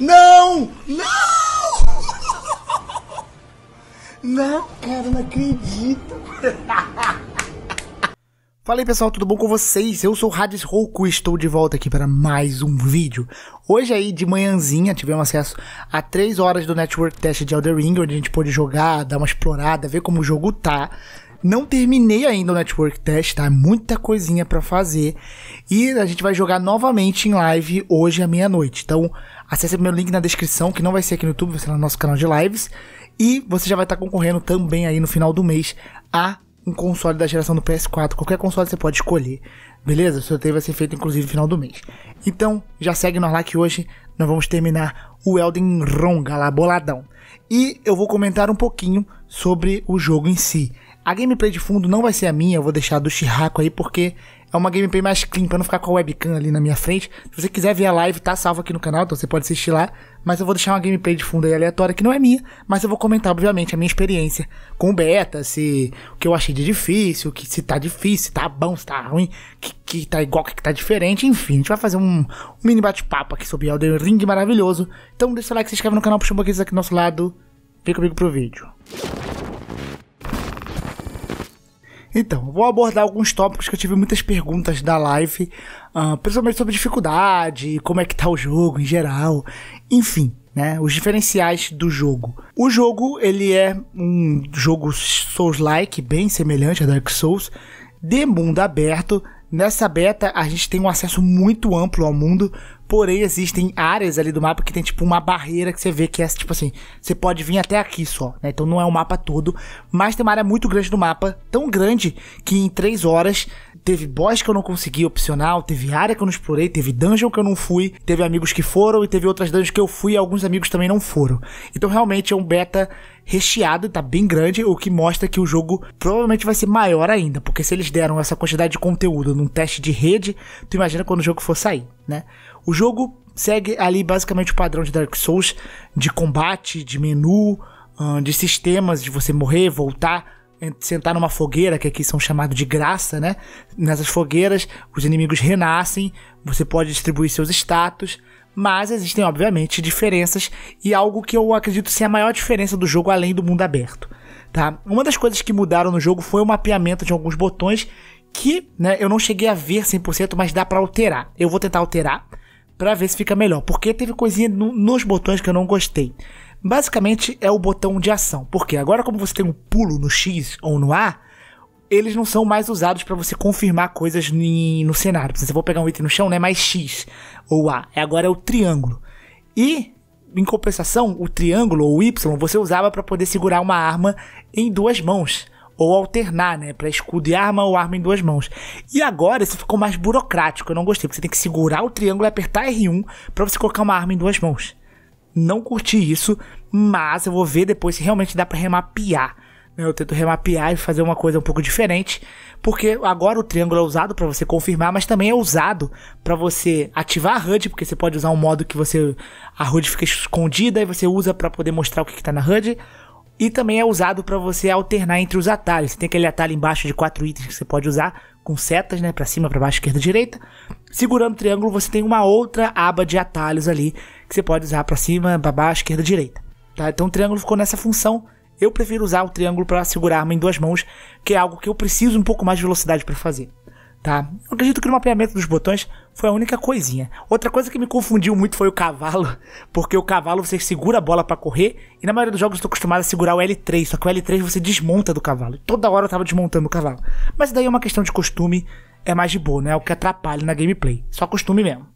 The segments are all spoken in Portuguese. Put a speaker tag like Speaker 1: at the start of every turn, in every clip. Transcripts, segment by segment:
Speaker 1: Não! Não! Não, cara, não acredito. Fala aí pessoal, tudo bom com vocês? Eu sou o Hades Rouco e estou de volta aqui para mais um vídeo. Hoje aí de manhãzinha tivemos acesso a 3 horas do Network Test de Elder Ring, onde a gente pôde jogar, dar uma explorada, ver como o jogo tá. Não terminei ainda o Network Test, tá? Muita coisinha para fazer. E a gente vai jogar novamente em live hoje à meia-noite. Então, acesse o meu link na descrição, que não vai ser aqui no YouTube, vai ser no nosso canal de lives. E você já vai estar tá concorrendo também aí no final do mês a um console da geração do PS4. Qualquer console você pode escolher, beleza? O sorteio vai ser feito inclusive no final do mês. Então, já segue nós lá que hoje nós vamos terminar o Elden Ronga lá, boladão. E eu vou comentar um pouquinho sobre o jogo em si. A gameplay de fundo não vai ser a minha, eu vou deixar do Chirraco aí, porque é uma gameplay mais clean, pra não ficar com a webcam ali na minha frente. Se você quiser ver a live, tá salvo aqui no canal, então você pode assistir lá. Mas eu vou deixar uma gameplay de fundo aí aleatória, que não é minha, mas eu vou comentar, obviamente, a minha experiência com o beta, se o que eu achei de difícil, que se tá difícil, se tá bom, se tá ruim, que, que tá igual, que tá diferente, enfim. A gente vai fazer um, um mini bate-papo aqui sobre Elden Ring maravilhoso. Então deixa o like, se inscreve no canal, puxa um pouquinho aqui do nosso lado. vem comigo pro vídeo. Então, vou abordar alguns tópicos que eu tive muitas perguntas da live, uh, principalmente sobre dificuldade, como é que tá o jogo em geral, enfim, né, os diferenciais do jogo. O jogo, ele é um jogo Souls-like, bem semelhante a Dark Souls, de mundo aberto. Nessa beta, a gente tem um acesso muito amplo ao mundo, Porém, existem áreas ali do mapa que tem, tipo, uma barreira que você vê que é, tipo assim, você pode vir até aqui só, né? Então não é o mapa todo. Mas tem uma área muito grande do mapa, tão grande que em três horas teve boss que eu não consegui opcional, teve área que eu não explorei, teve dungeon que eu não fui, teve amigos que foram e teve outras dungeons que eu fui e alguns amigos também não foram. Então realmente é um beta recheado, tá bem grande, o que mostra que o jogo provavelmente vai ser maior ainda, porque se eles deram essa quantidade de conteúdo num teste de rede, tu imagina quando o jogo for sair, né? O jogo segue ali basicamente o padrão de Dark Souls de combate, de menu, de sistemas de você morrer, voltar, sentar numa fogueira, que aqui são chamados de graça, né? Nessas fogueiras, os inimigos renascem, você pode distribuir seus status, mas existem, obviamente, diferenças e algo que eu acredito ser a maior diferença do jogo além do mundo aberto, tá? Uma das coisas que mudaram no jogo foi o mapeamento de alguns botões que, né, eu não cheguei a ver 100%, mas dá para alterar. Eu vou tentar alterar, para ver se fica melhor, porque teve coisinha no, nos botões que eu não gostei. Basicamente é o botão de ação, porque agora como você tem um pulo no X ou no A, eles não são mais usados para você confirmar coisas ni, no cenário. Se você for pegar um item no chão, não é mais X ou A, é agora é o triângulo. E em compensação, o triângulo ou Y você usava para poder segurar uma arma em duas mãos ou alternar, né? Pra escudo e arma ou arma em duas mãos. E agora isso ficou mais burocrático, eu não gostei. Você tem que segurar o triângulo e apertar R1 para você colocar uma arma em duas mãos. Não curti isso, mas eu vou ver depois se realmente dá para remapear. Né? Eu tento remapear e fazer uma coisa um pouco diferente, porque agora o triângulo é usado para você confirmar, mas também é usado para você ativar a HUD, porque você pode usar um modo que você a HUD fica escondida e você usa para poder mostrar o que está na HUD, e também é usado para você alternar entre os atalhos. Você tem aquele atalho embaixo de quatro itens que você pode usar com setas, né, para cima, para baixo, esquerda, direita. Segurando o triângulo, você tem uma outra aba de atalhos ali que você pode usar para cima, para baixo, esquerda, direita. Tá? Então o triângulo ficou nessa função. Eu prefiro usar o triângulo para segurar a arma em duas mãos, que é algo que eu preciso um pouco mais de velocidade para fazer tá? Eu acredito que no mapeamento dos botões foi a única coisinha. Outra coisa que me confundiu muito foi o cavalo, porque o cavalo você segura a bola para correr, e na maioria dos jogos eu tô acostumado a segurar o L3, só que o L3 você desmonta do cavalo. Toda hora eu tava desmontando o cavalo. Mas daí é uma questão de costume, é mais de boa, né? É o que atrapalha na gameplay. Só costume mesmo.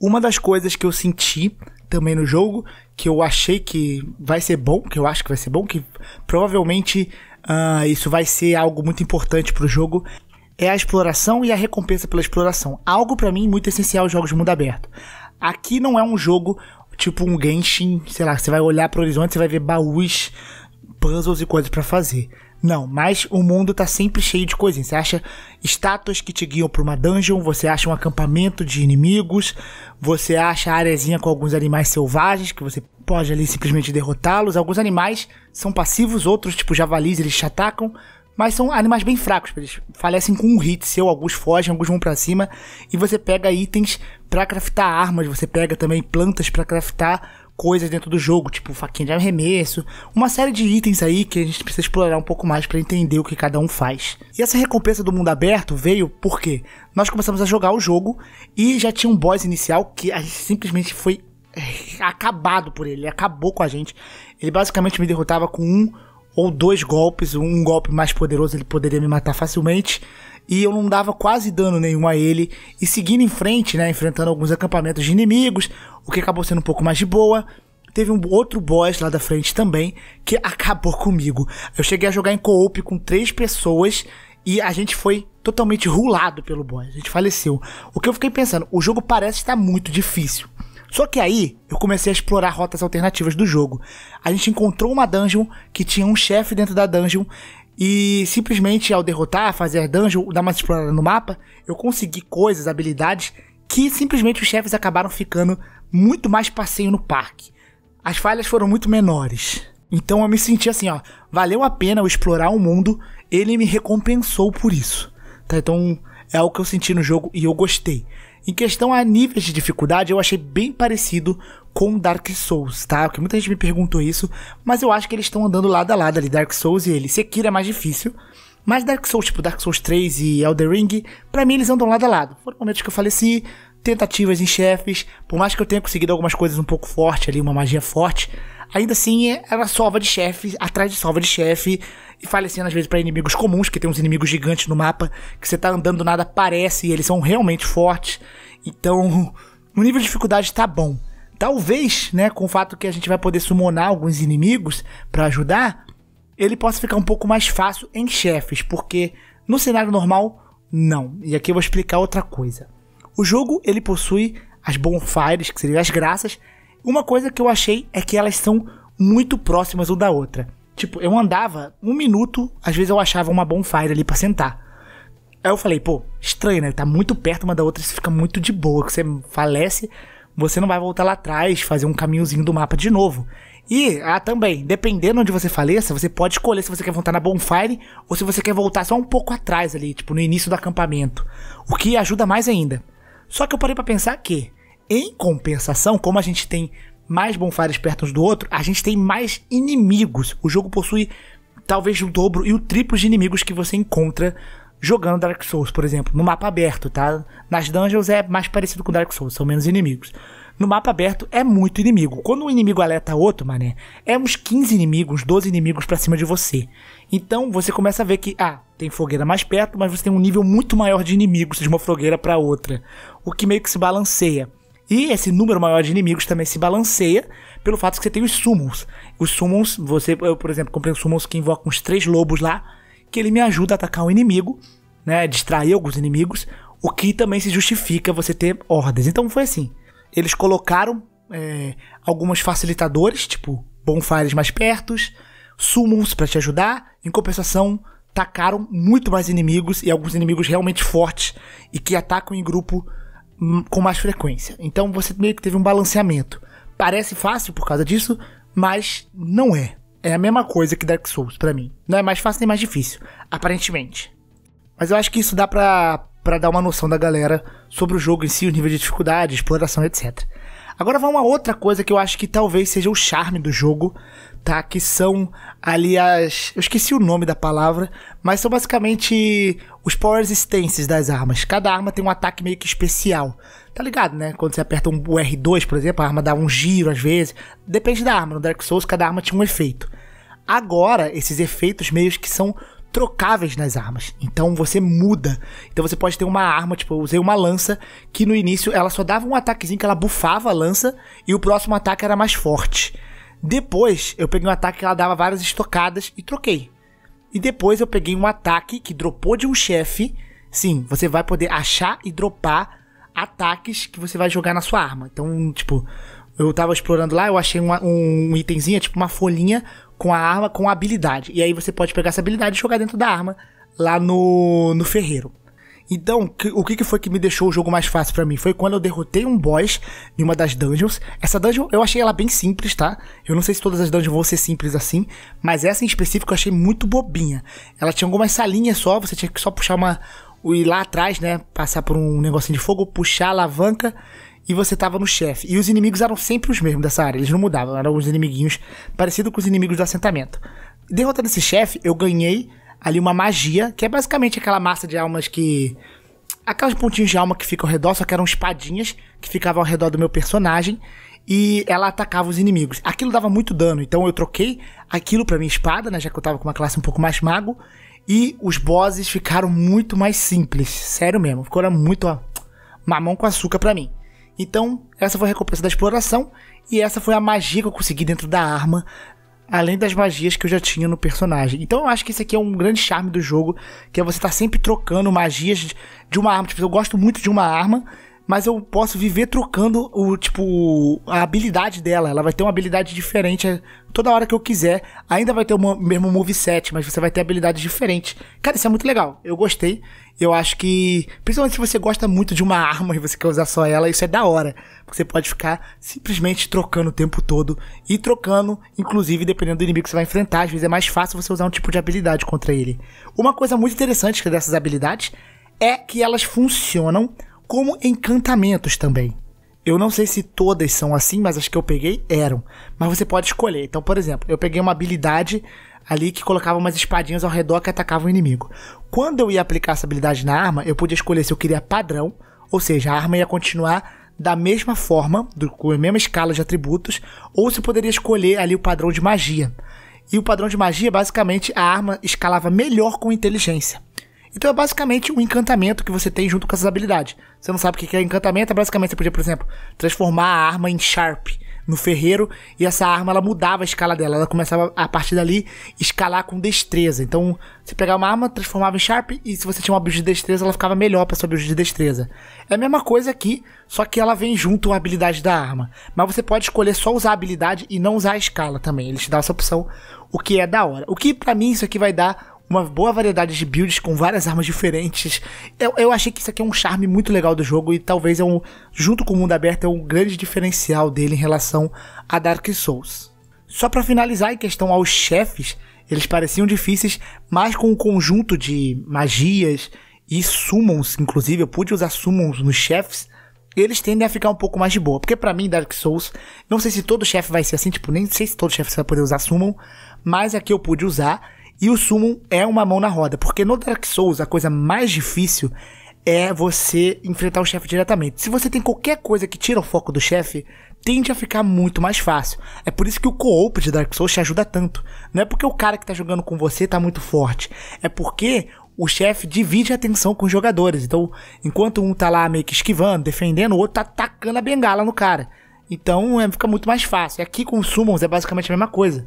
Speaker 1: Uma das coisas que eu senti também no jogo, que eu achei que vai ser bom, que eu acho que vai ser bom, que provavelmente uh, isso vai ser algo muito importante pro jogo, é a exploração e a recompensa pela exploração. Algo para mim muito essencial aos jogos de mundo aberto. Aqui não é um jogo tipo um Genshin, sei lá, você vai olhar para o horizonte, você vai ver baús, puzzles e coisas para fazer. Não, mas o mundo tá sempre cheio de coisinhas. Você acha estátuas que te guiam para uma dungeon, você acha um acampamento de inimigos, você acha arezinha com alguns animais selvagens que você pode ali simplesmente derrotá-los. Alguns animais são passivos, outros, tipo javalis, eles te atacam. Mas são animais bem fracos, eles falecem com um hit seu, alguns fogem, alguns vão para cima. E você pega itens para craftar armas, você pega também plantas para craftar coisas dentro do jogo, tipo faquinha de arremesso, uma série de itens aí que a gente precisa explorar um pouco mais para entender o que cada um faz. E essa recompensa do mundo aberto veio porque nós começamos a jogar o jogo e já tinha um boss inicial que a gente simplesmente foi acabado por ele, ele acabou com a gente. Ele basicamente me derrotava com um ou dois golpes, um golpe mais poderoso ele poderia me matar facilmente, e eu não dava quase dano nenhum a ele, e seguindo em frente, né, enfrentando alguns acampamentos de inimigos, o que acabou sendo um pouco mais de boa. Teve um outro boss lá da frente também, que acabou comigo. Eu cheguei a jogar em co-op com três pessoas, e a gente foi totalmente rulado pelo boss, a gente faleceu. O que eu fiquei pensando, o jogo parece estar muito difícil. Só que aí eu comecei a explorar rotas alternativas do jogo. A gente encontrou uma dungeon que tinha um chefe dentro da dungeon e simplesmente ao derrotar, fazer dungeon, dar uma explorada no mapa, eu consegui coisas, habilidades que simplesmente os chefes acabaram ficando muito mais passeio no parque. As falhas foram muito menores. Então eu me senti assim, ó, valeu a pena eu explorar o mundo, ele me recompensou por isso. Tá? Então é o que eu senti no jogo e eu gostei. Em questão a níveis de dificuldade, eu achei bem parecido com Dark Souls, tá? Porque muita gente me perguntou isso, mas eu acho que eles estão andando lado a lado ali, Dark Souls e ele. Sekiro é mais difícil, mas Dark Souls, tipo Dark Souls 3 e Elden Ring, pra mim eles andam lado a lado. Foram momentos que eu faleci, tentativas em chefes, por mais que eu tenha conseguido algumas coisas um pouco forte ali, uma magia forte, Ainda assim, é, ela sova de chefe, atrás de sova de chefe, e falecendo às vezes para inimigos comuns, que tem uns inimigos gigantes no mapa, que você tá andando do nada, parece e eles são realmente fortes. Então, o nível de dificuldade tá bom. Talvez, né, com o fato que a gente vai poder summonar alguns inimigos para ajudar, ele possa ficar um pouco mais fácil em chefes, porque no cenário normal, não. E aqui eu vou explicar outra coisa. O jogo, ele possui as bonfires, que seriam as graças, uma coisa que eu achei é que elas são muito próximas uma da outra. Tipo, eu andava um minuto, às vezes eu achava uma bonfire ali para sentar. Aí eu falei, pô, estranho, né? Tá muito perto uma da outra, você fica muito de boa. Que você falece, você não vai voltar lá atrás, fazer um caminhozinho do mapa de novo. E, ah, também, dependendo onde você faleça, você pode escolher se você quer voltar na Bonfire ou se você quer voltar só um pouco atrás ali, tipo, no início do acampamento. O que ajuda mais ainda. Só que eu parei para pensar que, em compensação, como a gente tem mais bonfires perto uns do outro, a gente tem mais inimigos. O jogo possui talvez o dobro e o triplo de inimigos que você encontra jogando Dark Souls, por exemplo, no mapa aberto, tá? Nas dungeons é mais parecido com Dark Souls, são menos inimigos. No mapa aberto é muito inimigo. Quando um inimigo alerta outro, mané, é uns 15 inimigos, 12 inimigos para cima de você. Então você começa a ver que, ah, tem fogueira mais perto, mas você tem um nível muito maior de inimigos de uma fogueira para outra. O que meio que se balanceia. E esse número maior de inimigos também se balanceia pelo fato que você tem os summons. Os summons, você, eu, por exemplo, comprei um summons que invoca uns três lobos lá, que ele me ajuda a atacar um inimigo, né, distrair alguns inimigos, o que também se justifica você ter ordens. Então foi assim, eles colocaram é, algumas facilitadores, tipo bonfires mais pertos, summons para te ajudar, em compensação tacaram muito mais inimigos e alguns inimigos realmente fortes e que atacam em grupo com mais frequência. Então você meio que teve um balanceamento. Parece fácil por causa disso, mas não é. É a mesma coisa que Dark Souls para mim. Não é mais fácil nem mais difícil, aparentemente. Mas eu acho que isso dá pra, pra dar uma noção da galera sobre o jogo em si, o nível de dificuldade, exploração, etc. Agora vamos uma outra coisa que eu acho que talvez seja o charme do jogo, tá? Que são, aliás, eu esqueci o nome da palavra, mas são basicamente os power resistances das armas. Cada arma tem um ataque meio que especial. Tá ligado, né? Quando você aperta um o R2, por exemplo, a arma dá um giro às vezes. Depende da arma. No Dark Souls, cada arma tinha um efeito. Agora, esses efeitos meio que são trocáveis nas armas. Então você muda. Então você pode ter uma arma, tipo, eu usei uma lança que no início ela só dava um ataquezinho que ela bufava a lança e o próximo ataque era mais forte. Depois, eu peguei um ataque que ela dava várias estocadas e troquei. E depois eu peguei um ataque que dropou de um chefe. Sim, você vai poder achar e dropar ataques que você vai jogar na sua arma. Então, tipo, eu tava explorando lá, eu achei uma, um itemzinho, tipo uma folhinha com a arma com a habilidade. E aí você pode pegar essa habilidade e jogar dentro da arma lá no, no ferreiro. Então, o que, que foi que me deixou o jogo mais fácil para mim? Foi quando eu derrotei um boss em uma das dungeons. Essa dungeon eu achei ela bem simples, tá? Eu não sei se todas as dungeons vão ser simples assim, mas essa em específico eu achei muito bobinha. Ela tinha algumas salinhas só, você tinha que só puxar uma. ir lá atrás, né? Passar por um negocinho de fogo, puxar a alavanca e você tava no chefe. E os inimigos eram sempre os mesmos dessa área, eles não mudavam, eram os inimiguinhos parecidos com os inimigos do assentamento. Derrotando esse chefe, eu ganhei ali uma magia, que é basicamente aquela massa de almas que. Aquelas pontinhos de alma que ficam ao redor, só que eram espadinhas que ficavam ao redor do meu personagem. E ela atacava os inimigos. Aquilo dava muito dano, então eu troquei aquilo pra minha espada, né? Já que eu tava com uma classe um pouco mais mago. E os bosses ficaram muito mais simples. Sério mesmo. Ficou muito ó, mamão com açúcar para mim. Então, essa foi a recompensa da exploração. E essa foi a magia que eu consegui dentro da arma além das magias que eu já tinha no personagem. Então eu acho que esse aqui é um grande charme do jogo, que é você estar tá sempre trocando magias de uma arma. Tipo, eu gosto muito de uma arma, mas eu posso viver trocando o tipo a habilidade dela. Ela vai ter uma habilidade diferente é, toda hora que eu quiser. Ainda vai ter o mesmo moveset, mas você vai ter habilidades diferentes. Cara, isso é muito legal. Eu gostei. Eu acho que, principalmente se você gosta muito de uma arma e você quer usar só ela, isso é da hora. Porque você pode ficar simplesmente trocando o tempo todo e trocando, inclusive dependendo do inimigo que você vai enfrentar. Às vezes é mais fácil você usar um tipo de habilidade contra ele. Uma coisa muito interessante dessas habilidades é que elas funcionam como encantamentos também. Eu não sei se todas são assim, mas as que eu peguei eram. Mas você pode escolher. Então, por exemplo, eu peguei uma habilidade ali que colocava umas espadinhas ao redor que atacava o inimigo. Quando eu ia aplicar essa habilidade na arma, eu podia escolher se eu queria padrão, ou seja, a arma ia continuar da mesma forma, do, com a mesma escala de atributos, ou se poderia escolher ali o padrão de magia. E o padrão de magia, basicamente, a arma escalava melhor com inteligência. Então é basicamente um encantamento que você tem junto com essas habilidades. Você não sabe o que é encantamento, é basicamente você podia, por exemplo, transformar a arma em Sharp no ferreiro e essa arma ela mudava a escala dela, ela começava a partir dali escalar com destreza. Então, você pegava uma arma, transformava em sharp e se você tinha uma build de destreza, ela ficava melhor para sua build de destreza. É a mesma coisa aqui, só que ela vem junto com a habilidade da arma. Mas você pode escolher só usar a habilidade e não usar a escala também. Ele te dá essa opção, o que é da hora. O que para mim isso aqui vai dar uma boa variedade de builds com várias armas diferentes. Eu, eu achei que isso aqui é um charme muito legal do jogo e talvez é um, junto com o mundo aberto, é um grande diferencial dele em relação a Dark Souls. Só para finalizar em questão aos chefes, eles pareciam difíceis, mas com um conjunto de magias e summons, inclusive eu pude usar summons nos chefes, eles tendem a ficar um pouco mais de boa. Porque para mim, Dark Souls, não sei se todo chefe vai ser assim, tipo, nem sei se todo chefe vai poder usar Summon, mas aqui eu pude usar. E o Summon é uma mão na roda, porque no Dark Souls a coisa mais difícil é você enfrentar o chefe diretamente. Se você tem qualquer coisa que tira o foco do chefe, tende a ficar muito mais fácil. É por isso que o co-op de Dark Souls te ajuda tanto. Não é porque o cara que tá jogando com você tá muito forte, é porque o chefe divide a atenção com os jogadores. Então, enquanto um tá lá meio que esquivando, defendendo, o outro tá atacando a bengala no cara. Então, é, fica muito mais fácil. E aqui com os Summons é basicamente a mesma coisa.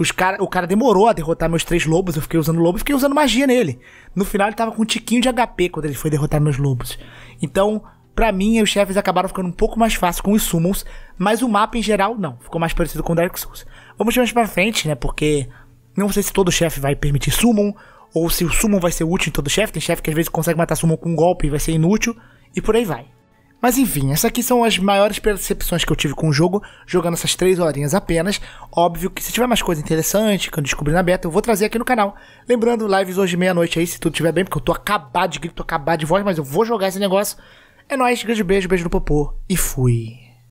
Speaker 1: Os cara, o cara demorou a derrotar meus três lobos, eu fiquei usando lobo e fiquei usando magia nele. No final ele tava com um tiquinho de HP quando ele foi derrotar meus lobos. Então, para mim, os chefes acabaram ficando um pouco mais fácil com os summons, mas o mapa em geral não, ficou mais parecido com Dark Souls. Vamos mais pra frente, né? Porque não sei se todo chefe vai permitir summon, ou se o summon vai ser útil em todo chefe. Tem chefe que às vezes consegue matar summon com um golpe e vai ser inútil, e por aí vai. Mas enfim, essas aqui são as maiores percepções que eu tive com o jogo, jogando essas três horinhas apenas. Óbvio que se tiver mais coisa interessante, que eu descobrir na beta, eu vou trazer aqui no canal. Lembrando, lives hoje meia-noite aí, se tudo estiver bem, porque eu tô acabado de grito, tô acabado de voz, mas eu vou jogar esse negócio. É nóis, grande beijo, beijo no popô e fui.